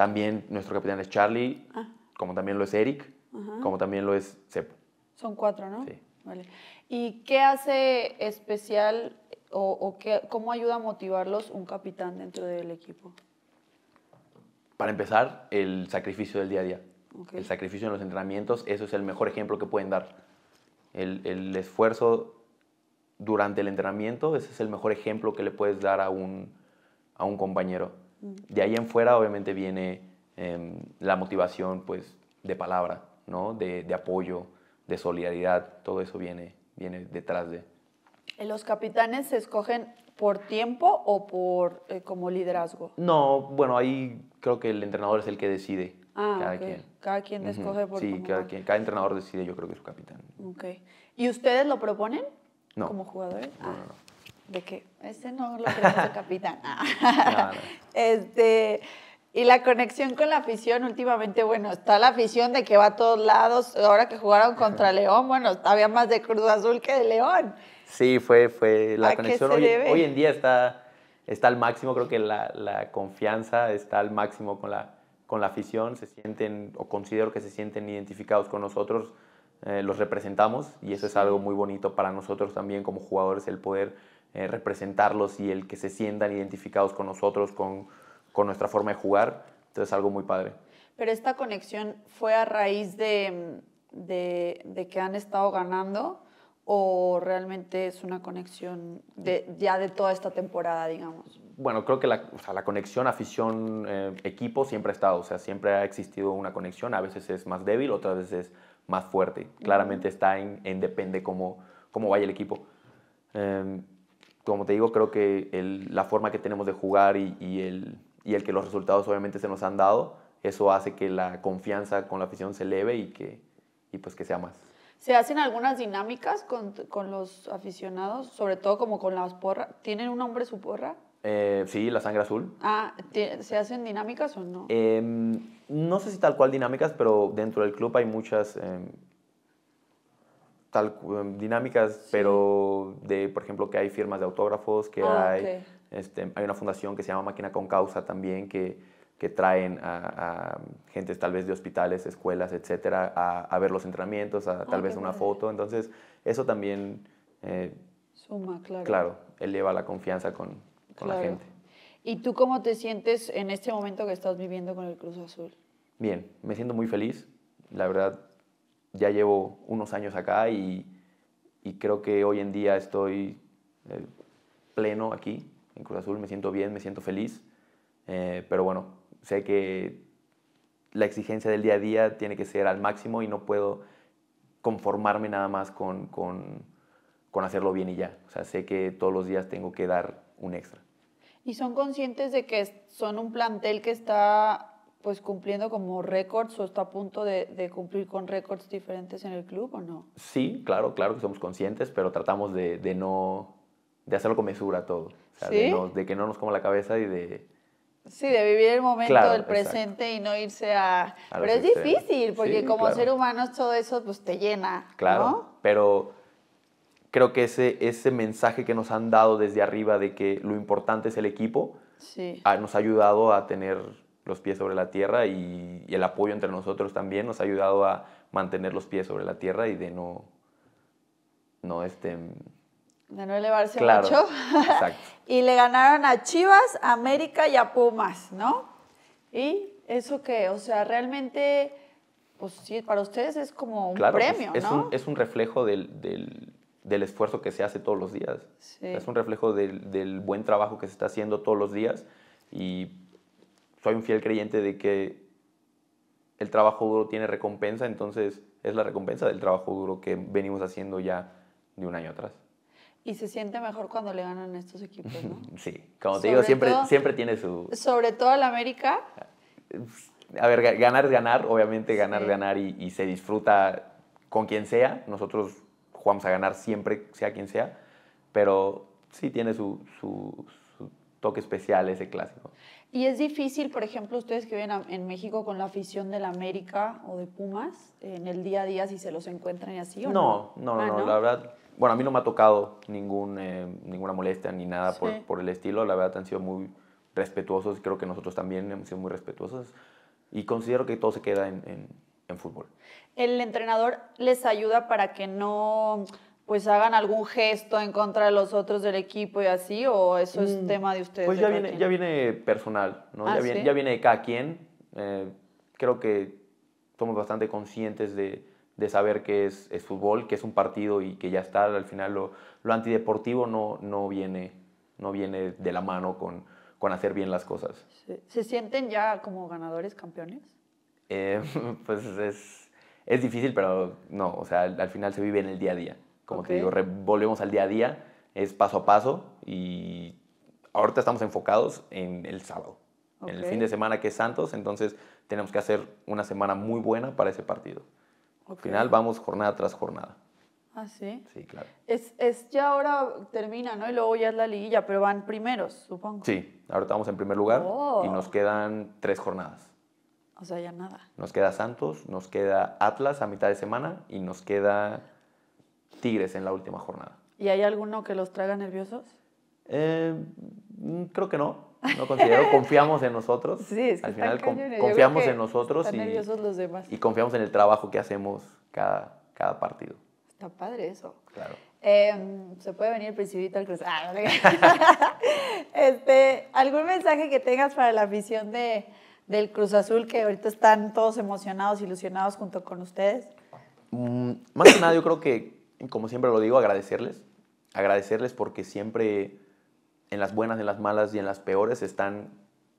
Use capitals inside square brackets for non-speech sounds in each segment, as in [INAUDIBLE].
También nuestro capitán es Charlie, ah. como también lo es Eric, como también lo es Cepo Son cuatro, ¿no? Sí. Vale. ¿Y qué hace especial o, qué, cómo ayuda a motivarlos un capitán dentro del equipo? Para empezar, el sacrificio del día a día. El sacrificio en los entrenamientos, eso es el mejor ejemplo que pueden dar. El, el, esfuerzo durante el entrenamiento, ese es el mejor ejemplo que le puedes dar a un, a un compañero. De ahí en fuera, obviamente, viene em, la motivación, pues, de palabra, ¿no? De, apoyo, de solidaridad, todo eso viene, viene detrás de. ¿Los capitanes se escogen por tiempo o por eh, como liderazgo? No, bueno, ahí creo que el entrenador es el que decide. Ah, cada quien. Cada quien escoge Sí, cada, entrenador decide, yo creo que es su capitán. ¿Y ustedes lo proponen? ¿Como jugadores? no. Ah de que ese no lo queremos de [LAUGHS] capitán. [LAUGHS] este, y la conexión con la afición últimamente, bueno, está la afición de que va a todos lados. Ahora que jugaron contra León, bueno, había más de Cruz Azul que de León. Sí, fue, fue la conexión. Hoy, hoy, en día está, está al máximo, creo que la, la confianza está al máximo con la, con la afición, se sienten, o considero que se sienten identificados con nosotros, eh, los representamos y eso es algo muy bonito para nosotros también como jugadores, el poder eh, representarlos y el que se sientan identificados con nosotros, con, con nuestra forma de jugar. Entonces, algo muy padre. Pero esta conexión fue a raíz de, de, que han estado ganando o realmente es una conexión de, ya de toda esta temporada, digamos? Bueno, creo que la, la conexión afición-equipo eh, siempre ha estado, o sea, siempre ha existido una conexión, a veces es más débil, otras veces es más fuerte. Claramente está en, en depende cómo, cómo vaya el equipo. Eh, como te digo, creo que la forma que tenemos de jugar y, el, y, el, que los resultados obviamente se nos han dado, eso hace que la confianza con la afición se eleve y que, y pues que sea más. ¿Se hacen algunas dinámicas con, con los aficionados, sobre todo como con las porras? ¿Tienen un nombre su porra? Eh, sí, la sangre azul. Ah, ¿se hacen dinámicas o no? Em, no sé si tal cual dinámicas, pero dentro del club hay muchas em, tal em, dinámicas, pero de, por ejemplo, que hay firmas de autógrafos, que ah, hay, este, hay una fundación que se llama Máquina con Causa también, que, que traen a, a gentes tal vez de hospitales, escuelas, etcétera, a, ver los entrenamientos, a tal ah, vez una foto. Entonces, eso también... Eh, Suma, claro. Claro, eleva la confianza con, con la gente. ¿Y tú cómo te sientes en este momento que estás viviendo con el Cruz Azul? Bien, me siento muy feliz. La verdad, ya llevo unos años acá y, y creo que hoy en día estoy eh, pleno aquí en Cruz Azul, me siento bien, me siento feliz, eh, pero bueno, sé que la exigencia del día a día tiene que ser al máximo y no puedo conformarme nada más con, con, con hacerlo bien y ya. O sea, sé que todos los días tengo que dar un extra. ¿Y son conscientes de que son un plantel que está pues cumpliendo como récords o está a punto de, cumplir con récords diferentes en el club o no? Sí, claro, claro que somos conscientes, pero tratamos de, no, de hacerlo con mesura todo, de, que no nos coma la cabeza y de... Sí, de vivir el momento del presente y no irse a... pero es difícil, porque como ser humanos todo eso pues te llena. Claro, pero creo que ese, ese mensaje que nos han dado desde arriba de que lo importante es el equipo, sí. Ah, nos ha ayudado a tener los pies sobre la tierra y, el apoyo entre nosotros también nos ha ayudado a mantener los pies sobre la tierra y de no, no este... De no elevarse claro, mucho. Exacto. [LAUGHS] y le ganaron a Chivas, América y a Pumas, ¿no? Y eso que, o sea, realmente, pues sí, para ustedes es como un pues, premio, es, ¿no? Un, es un reflejo del, del, esfuerzo que se hace todos los días. Sí. es un reflejo del, del buen trabajo que se está haciendo todos los días y soy un fiel creyente de que el trabajo duro tiene recompensa, entonces es la recompensa del trabajo duro que venimos haciendo ya de un año atrás. Y se siente mejor cuando le ganan estos equipos, ¿no? [LAUGHS] sí, como te digo, siempre, siempre tiene su... Sobre todo al América. A ver, ganar es ganar, obviamente ganar es ganar y, se disfruta con quien sea. Nosotros jugamos a ganar siempre, sea quien sea, pero sí tiene su, su, su toque especial ese clásico. Y es difícil, por ejemplo, ustedes que viven en México con la afición del América o de Pumas, en el día a día si se los encuentran y así. ¿o no, no, ah, no, no, la verdad. Bueno, a mí no me ha tocado ningún, eh, ninguna molestia ni nada por, por, el estilo. La verdad han sido muy respetuosos. Creo que nosotros también hemos sido muy respetuosos. Y considero que todo se queda en, en, en fútbol. El entrenador les ayuda para que no pues hagan algún gesto en contra de los otros del equipo y así, o eso es mm. tema de ustedes. Pues ya viene, ya viene personal, ¿no? Ah, ya, viene, ya viene de cada quien. Eh, creo que somos bastante conscientes de, de saber que es, es, fútbol, que es un partido y que ya está, al final lo, lo antideportivo no, no, viene, no viene de la mano con, con hacer bien las cosas. ¿Se, sienten ya como ganadores, campeones? Eh, [LAUGHS] pues es, es difícil, pero no, o sea, al final se vive en el día a día. Como te digo, volvemos al día a día, es paso a paso y ahorita estamos enfocados en el sábado, en el fin de semana que es Santos, entonces tenemos que hacer una semana muy buena para ese partido. Al final vamos jornada tras jornada. Ah, sí. Sí, claro. Es, es, ya ahora termina, ¿no? Y luego ya es la liguilla, pero van primeros, supongo. Sí, ahorita vamos en primer lugar y oh. nos quedan tres jornadas. O sea, ya nada. Nos queda Santos, nos queda Atlas a mitad de semana y nos queda Tigres en la última jornada. ¿Y hay alguno que los traiga nerviosos? Eh, mm, creo que no. No considero, [LAUGHS] confiamos en nosotros. Sí, es Al final confiamos en nosotros y, confiamos en el trabajo que hacemos cada, cada partido. Está padre eso. Claro. Em, se puede venir el principito al Cruz. Ah, [LAUGHS] este, ¿Algún mensaje que tengas para la afición de, del Cruz Azul que ahorita están todos emocionados, ilusionados junto con ustedes? Mm, más que nada, yo creo que como siempre lo digo, agradecerles. Agradecerles porque siempre en las buenas, en las malas y en las peores están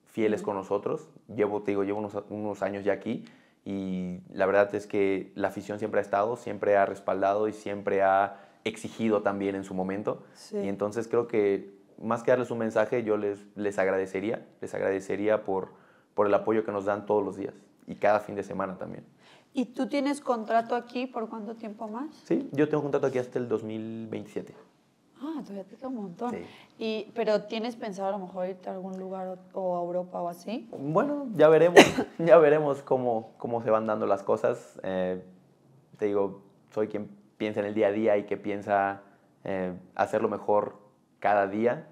fieles con nosotros. Llevo, te digo, llevo unos, años ya aquí y la verdad es que la afición siempre ha estado, siempre ha respaldado y siempre ha exigido también en su momento. Y entonces creo que más que darles un mensaje, yo les, agradecería, les agradecería por el apoyo que nos dan todos los días y cada fin de semana también. ¿Y tú tienes contrato aquí por cuánto tiempo más? Sí, yo tengo contrato aquí hasta el 2027. Ah, todavía te queda un montón. Sí. Y, ¿Pero tienes pensado a lo mejor irte a algún lugar o, a Europa o así? Bueno, ya veremos, [LAUGHS] ya veremos cómo, cómo se van dando las cosas. Eh, te digo, soy quien piensa en el día a día y que piensa eh, hacerlo mejor cada día.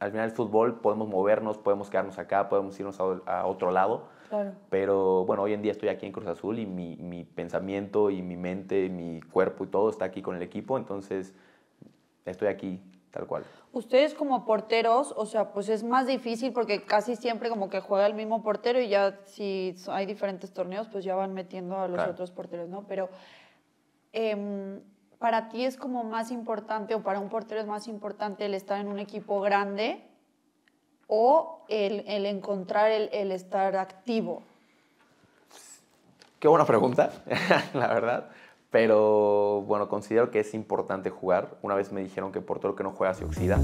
Al final el fútbol podemos movernos, podemos quedarnos acá, podemos irnos a, a otro lado pero bueno, hoy en día estoy aquí en Cruz Azul y mi, pensamiento y mi mente, mi cuerpo y todo está aquí con el equipo, entonces estoy aquí tal cual. Ustedes como porteros, o sea, pues es más difícil porque casi siempre como que juega el mismo portero y ya si hay diferentes torneos, pues ya van metiendo a los otros porteros, ¿no? Pero em, para ti es como más importante o para un portero es más importante el estar en un equipo grande o el, encontrar el, el, estar activo? Qué buena pregunta, [LAUGHS] la verdad. Pero bueno, considero que es importante jugar. Una vez me dijeron que por todo lo que no juega se oxida.